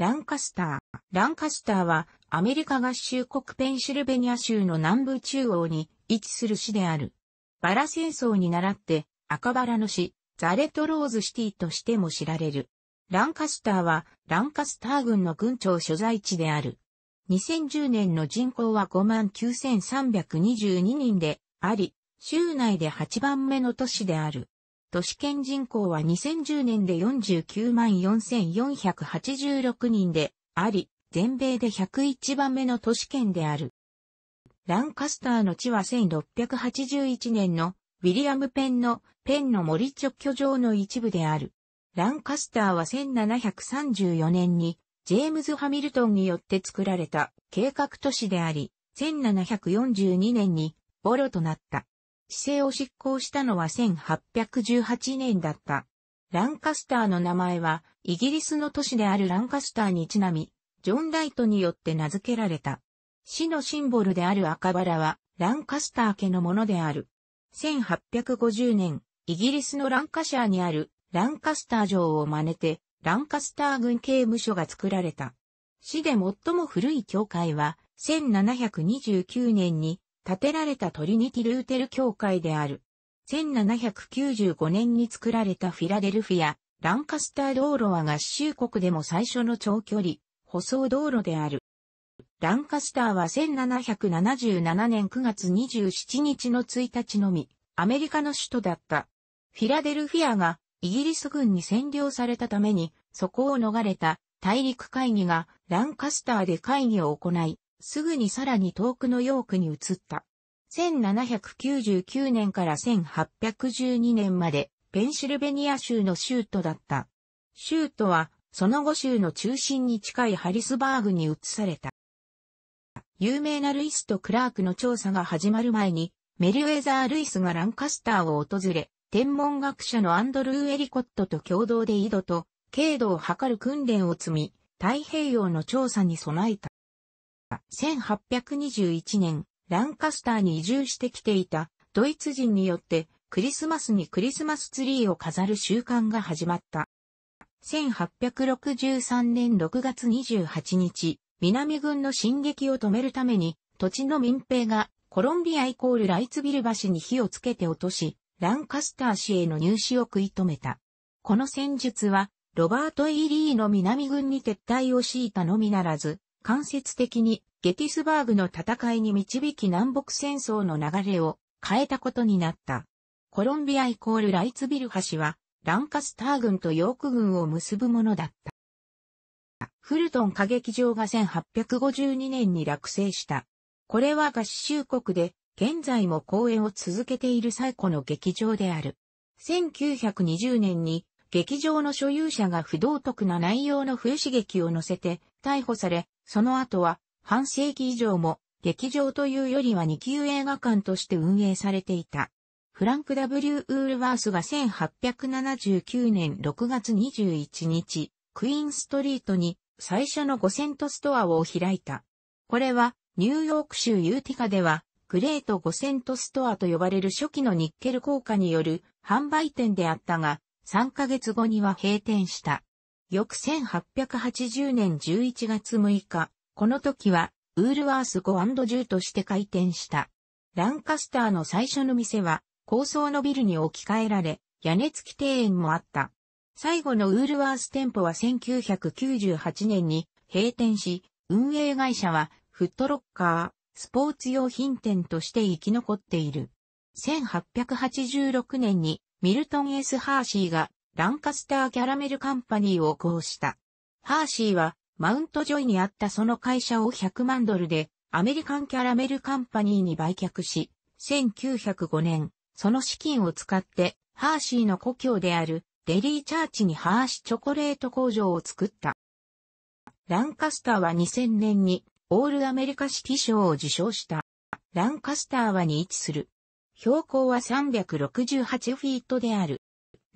ランカスター。ランカスターはアメリカ合衆国ペンシルベニア州の南部中央に位置する市である。バラ戦争に倣って赤バラの市、ザレトローズシティとしても知られる。ランカスターはランカスター軍の軍庁所在地である。2010年の人口は59,322人であり、州内で8番目の都市である。都市圏人口は2010年で49万4486人であり、全米で101番目の都市圏である。ランカスターの地は1681年のウィリアム・ペンのペンの森直居場の一部である。ランカスターは1734年にジェームズ・ハミルトンによって作られた計画都市であり、1742年にボロとなった。市政を執行したのは1818年だった。ランカスターの名前は、イギリスの都市であるランカスターにちなみ、ジョン・ライトによって名付けられた。市のシンボルである赤バラは、ランカスター家のものである。1850年、イギリスのランカシャーにあるランカスター城を真似て、ランカスター軍刑務所が作られた。市で最も古い教会は、1729年に建てられたトリニティ・ルーテル教会である。1795年に作られたフィラデルフィア、ランカスター道路は合衆国でも最初の長距離、舗装道路である。ランカスターは1777年9月27日の1日のみ、アメリカの首都だった。フィラデルフィアがイギリス軍に占領されたために、そこを逃れた大陸会議がランカスターで会議を行い、すぐにさらに遠くのヨークに移った。1799年から1812年までペンシルベニア州の州都だった。州都はその後州の中心に近いハリスバーグに移された。有名なルイスとクラークの調査が始まる前にメリウェザー・ルイスがランカスターを訪れ、天文学者のアンドルー・エリコットと共同で井戸と、経度を測る訓練を積み、太平洋の調査に備えた。1821年、ランカスターに移住してきていたドイツ人によってクリスマスにクリスマスツリーを飾る習慣が始まった。1863年6月28日、南軍の進撃を止めるために、土地の民兵がコロンビアイコールライツビル橋に火をつけて落とし、ランカスター市への入試を食い止めた。この戦術は、ロバート・イリーの南軍に撤退を強いたのみならず、間接的にゲティスバーグの戦いに導き南北戦争の流れを変えたことになった。コロンビアイコールライツビル橋は、ランカスター軍とヨーク軍を結ぶものだった。フルトン歌劇場が1852年に落成した。これは合衆国で、現在も公演を続けている最古の劇場である。1920年に、劇場の所有者が不道徳な内容の不刺激を乗せて、逮捕され、その後は半世紀以上も劇場というよりは2級映画館として運営されていた。フランク W. ウールワースが1879年6月21日、クイーンストリートに最初の5セントストアを開いた。これはニューヨーク州ユーティカではグレート5セントストアと呼ばれる初期のニッケル効果による販売店であったが、3ヶ月後には閉店した。翌1880年11月6日、この時は、ウールワース 5&10 として開店した。ランカスターの最初の店は、高層のビルに置き換えられ、屋根付き庭園もあった。最後のウールワース店舗は1998年に閉店し、運営会社はフットロッカー、スポーツ用品店として生き残っている。1886年にミルトン・ S・ ハーシーがランカスターキャラメルカンパニーをこした。ハーシーは、マウントジョイにあったその会社を100万ドルで、アメリカンキャラメルカンパニーに売却し、1905年、その資金を使って、ハーシーの故郷である、デリーチャーチにハーシチョコレート工場を作った。ランカスターは2000年に、オールアメリカシティ賞を受賞した。ランカスターはに位置する。標高は368フィートである。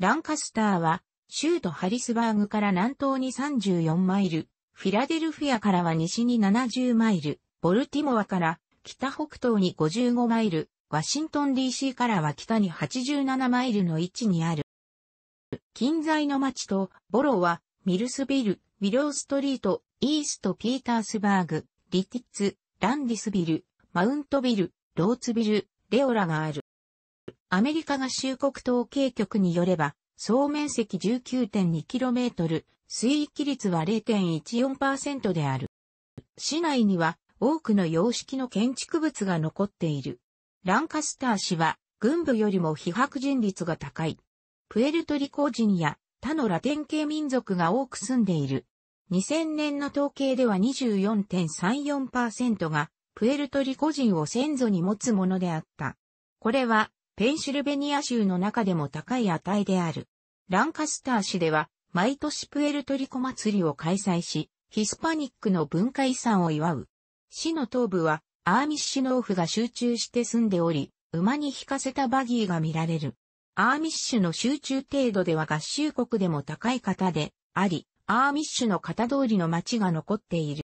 ランカスターは、州都ハリスバーグから南東に34マイル、フィラデルフィアからは西に70マイル、ボルティモアから北北東に55マイル、ワシントン DC からは北に87マイルの位置にある。近在の町とボロは、ミルスビル、ウィローストリート、イーストピータースバーグ、リティッツ、ランディスビル、マウントビル、ローツビル、レオラがある。アメリカ合衆国統計局によれば、総面積 19.2km、水域率は0.14%である。市内には多くの様式の建築物が残っている。ランカスター市は軍部よりも非白人率が高い。プエルトリコ人や他のラテン系民族が多く住んでいる。2000年の統計では24.34%がプエルトリコ人を先祖に持つものであった。これはペンシルベニア州の中でも高い値である。ランカスター市では、毎年プエルトリコ祭りを開催し、ヒスパニックの文化遺産を祝う。市の東部は、アーミッシュ農夫が集中して住んでおり、馬に引かせたバギーが見られる。アーミッシュの集中程度では合衆国でも高い方であり、アーミッシュの型通りの街が残っている。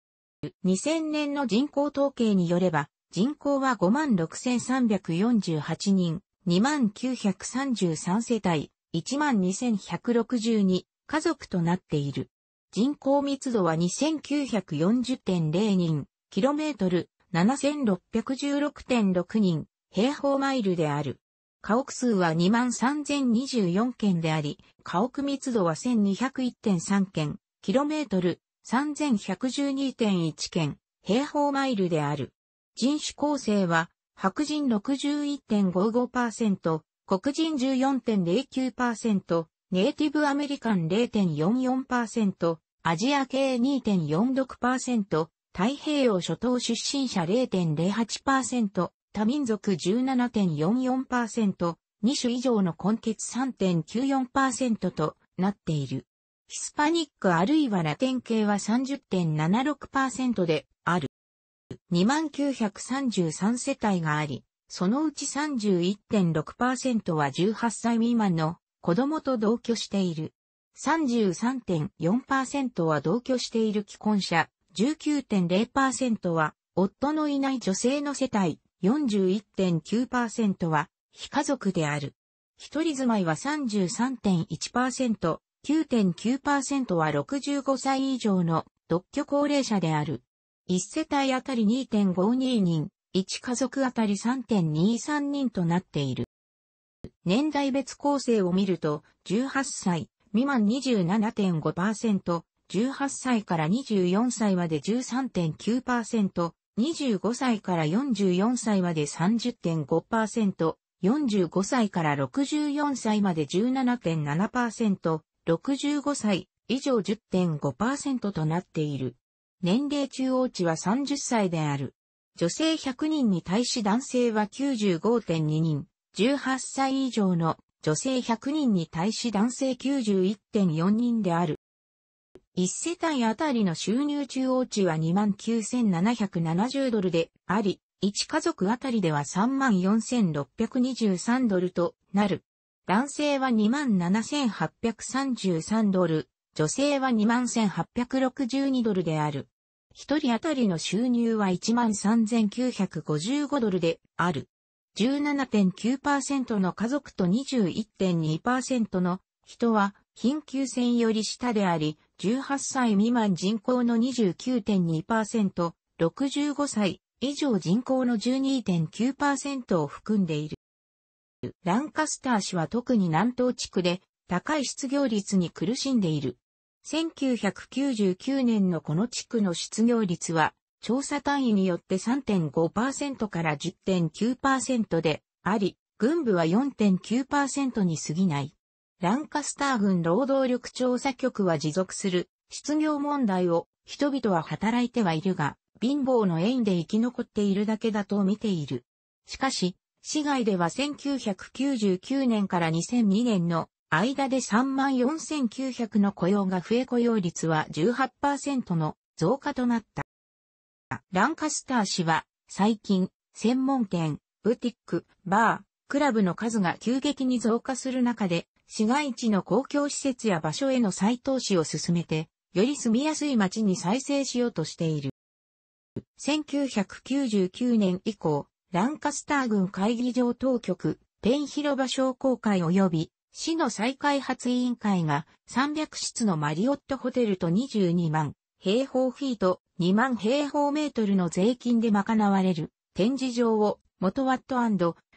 2000年の人口統計によれば、人口は56,348人、2933世帯、12162家族となっている。人口密度は2940.0人、キロメートル7616.6人、平方マイルである。家屋数は23024件であり、家屋密度は1201.3件、キロメートル3112.1件、平方マイルである。人種構成は白人61.55%、黒人14.09%、ネイティブアメリカン0.44%、アジア系2.46%、太平洋諸島出身者0.08%、多民族17.44%、2種以上の根結3.94%となっている。ヒスパニックあるいはラテン系は30.76%で、2 9 3 3世帯があり、そのうち31.6%は18歳未満の子供と同居している。33.4%は同居している既婚者、19.0%は夫のいない女性の世帯、41.9%は非家族である。一人住まいは33.1%、9.9%は65歳以上の独居高齢者である。1世帯あたり2.52人、1家族あたり3.23人となっている。年代別構成を見ると、18歳、未満27.5%、18歳から24歳まで13.9%、25歳から44歳まで30.5%、45歳から64歳まで17.7%、65歳以上10.5%となっている。年齢中央値は30歳である。女性100人に対し男性は95.2人、18歳以上の女性100人に対し男性91.4人である。1世帯あたりの収入中央値は29,770ドルであり、1家族あたりでは34,623ドルとなる。男性は27,833ドル、女性は21,862ドルである。一人当たりの収入は13,955ドルである。17.9%の家族と21.2%の人は貧窮線より下であり、18歳未満人口の29.2%、65歳以上人口の12.9%を含んでいる。ランカスター市は特に南東地区で高い失業率に苦しんでいる。1999年のこの地区の失業率は、調査単位によって3.5%から10.9%であり、軍部は4.9%に過ぎない。ランカスター軍労働力調査局は持続する失業問題を人々は働いてはいるが、貧乏の縁で生き残っているだけだと見ている。しかし、市外では1999年から2002年の間で34,900の雇用が増え雇用率は18%の増加となった。ランカスター氏は最近、専門店、ブティック、バー、クラブの数が急激に増加する中で、市街地の公共施設や場所への再投資を進めて、より住みやすい街に再生しようとしている。1999年以降、ランカスター郡会議場当局、ペン広場商工会及び市の再開発委員会が300室のマリオットホテルと22万平方フィート2万平方メートルの税金で賄われる展示場を元ワット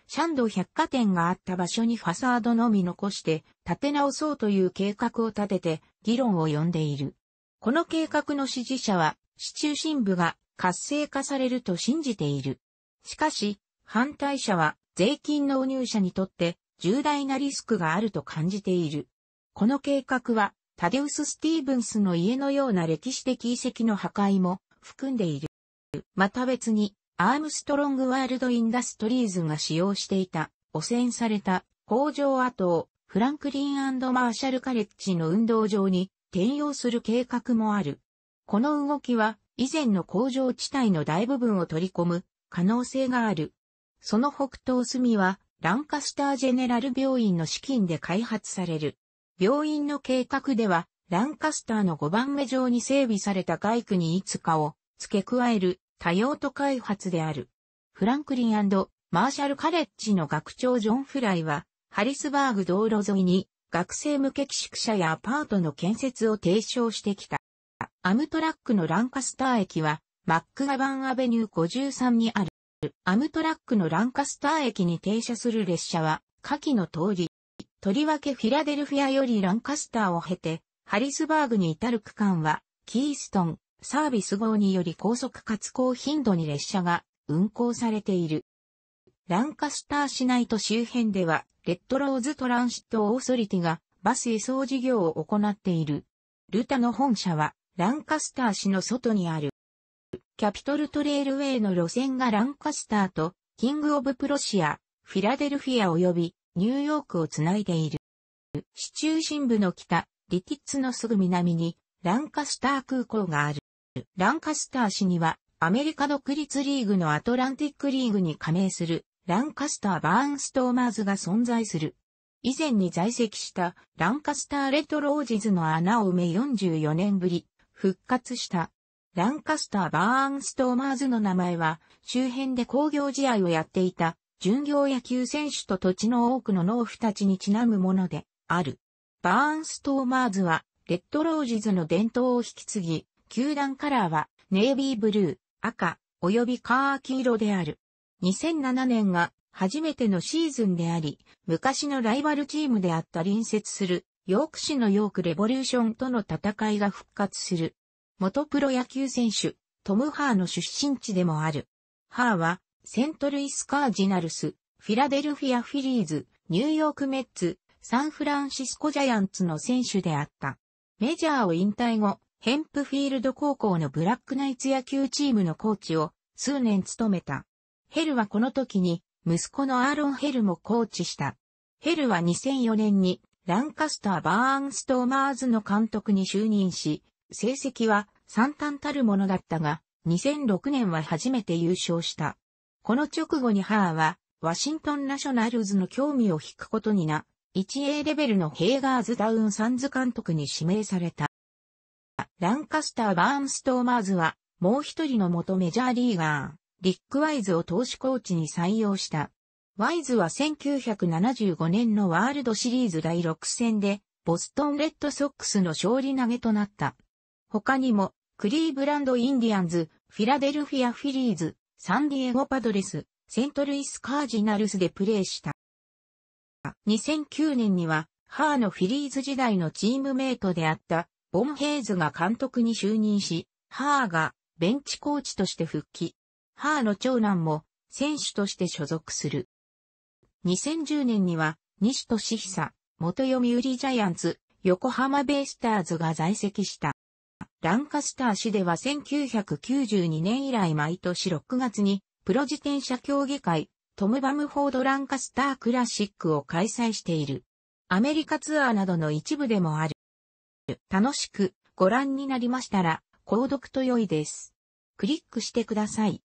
シャンド百貨店があった場所にファサードのみ残して建て直そうという計画を立てて議論を呼んでいる。この計画の支持者は市中心部が活性化されると信じている。しかし、反対者は税金納入者にとって重大なリスクがあると感じている。この計画は、タデウス・スティーブンスの家のような歴史的遺跡の破壊も含んでいる。また別に、アームストロングワールド・インダストリーズが使用していた、汚染された工場跡をフランクリンマーシャルカレッジの運動場に転用する計画もある。この動きは、以前の工場地帯の大部分を取り込む可能性がある。その北東隅はランカスタージェネラル病院の資金で開発される。病院の計画では、ランカスターの5番目上に整備された外区にいつかを付け加える多用途開発である。フランクリンマーシャルカレッジの学長ジョン・フライは、ハリスバーグ道路沿いに学生向け寄宿舎やアパートの建設を提唱してきた。アムトラックのランカスター駅は、マックガバンアベニュー53にある。アムトラックのランカスター駅に停車する列車は、下記の通り、とりわけフィラデルフィアよりランカスターを経て、ハリスバーグに至る区間は、キーストン、サービス号により高速かつ高頻度に列車が運行されている。ランカスター市内と周辺では、レッドローズトランシットオーソリティがバス輸送事業を行っている。ルタの本社は、ランカスター市の外にある。キャピトルトレイルウェイの路線がランカスターと、キング・オブ・プロシア、フィラデルフィア及び、ニューヨークをつないでいる。市中心部の北、リティッツのすぐ南に、ランカスター空港がある。ランカスター市には、アメリカ独立リーグのアトランティックリーグに加盟する、ランカスター・バーンストーマーズが存在する。以前に在籍したランカスターレトロージズの穴を埋め44年ぶり復活したランカスター・バーンストーマーズの名前は、周辺で工業試合をやっていた、巡業野球選手と土地の多くの農夫たちにちなむもので、ある。バーンストーマーズは、レッドロージズの伝統を引き継ぎ、球団カラーは、ネイビーブルー、赤、及びカーキ色である。2007年が、初めてのシーズンであり、昔のライバルチームであった隣接する、ヨーク市のヨークレボリューションとの戦いが復活する。元プロ野球選手、トム・ハーの出身地でもある。ハーは、セントルイス・カージナルス、フィラデルフィア・フィリーズ、ニューヨーク・メッツ、サンフランシスコ・ジャイアンツの選手であった。メジャーを引退後、ヘンプフィールド高校のブラックナイツ野球チームのコーチを数年務めた。ヘルはこの時に息子のアーロン・ヘルもコーチした。ヘルは2004年にランカスター・バーンストーマーズの監督に就任し、成績は惨憺たるものだったが、2006年は初めて優勝した。この直後にハーは、ワシントンナショナルズの興味を引くことにな、1A レベルのヘイガーズダウンサンズ監督に指名された。ランカスター・バーンストーマーズは、もう一人の元メジャーリーガー、リック・ワイズを投資コーチに採用した。ワイズは1975年のワールドシリーズ第6戦で、ボストンレッドソックスの勝利投げとなった。他にも、クリーブランド・インディアンズ、フィラデルフィア・フィリーズ、サンディエゴ・パドレス、セントルイス・カージナルスでプレーした。2009年には、ハーのフィリーズ時代のチームメイトであった、ボン・ヘイズが監督に就任し、ハーがベンチコーチとして復帰。ハーの長男も選手として所属する。2010年には、西俊久、元読売ジャイアンツ、横浜ベイスターズが在籍した。ランカスター市では1992年以来毎年6月に、プロ自転車競技会、トム・バムフォード・ランカスター・クラシックを開催している。アメリカツアーなどの一部でもある。楽しくご覧になりましたら、購読と良いです。クリックしてください。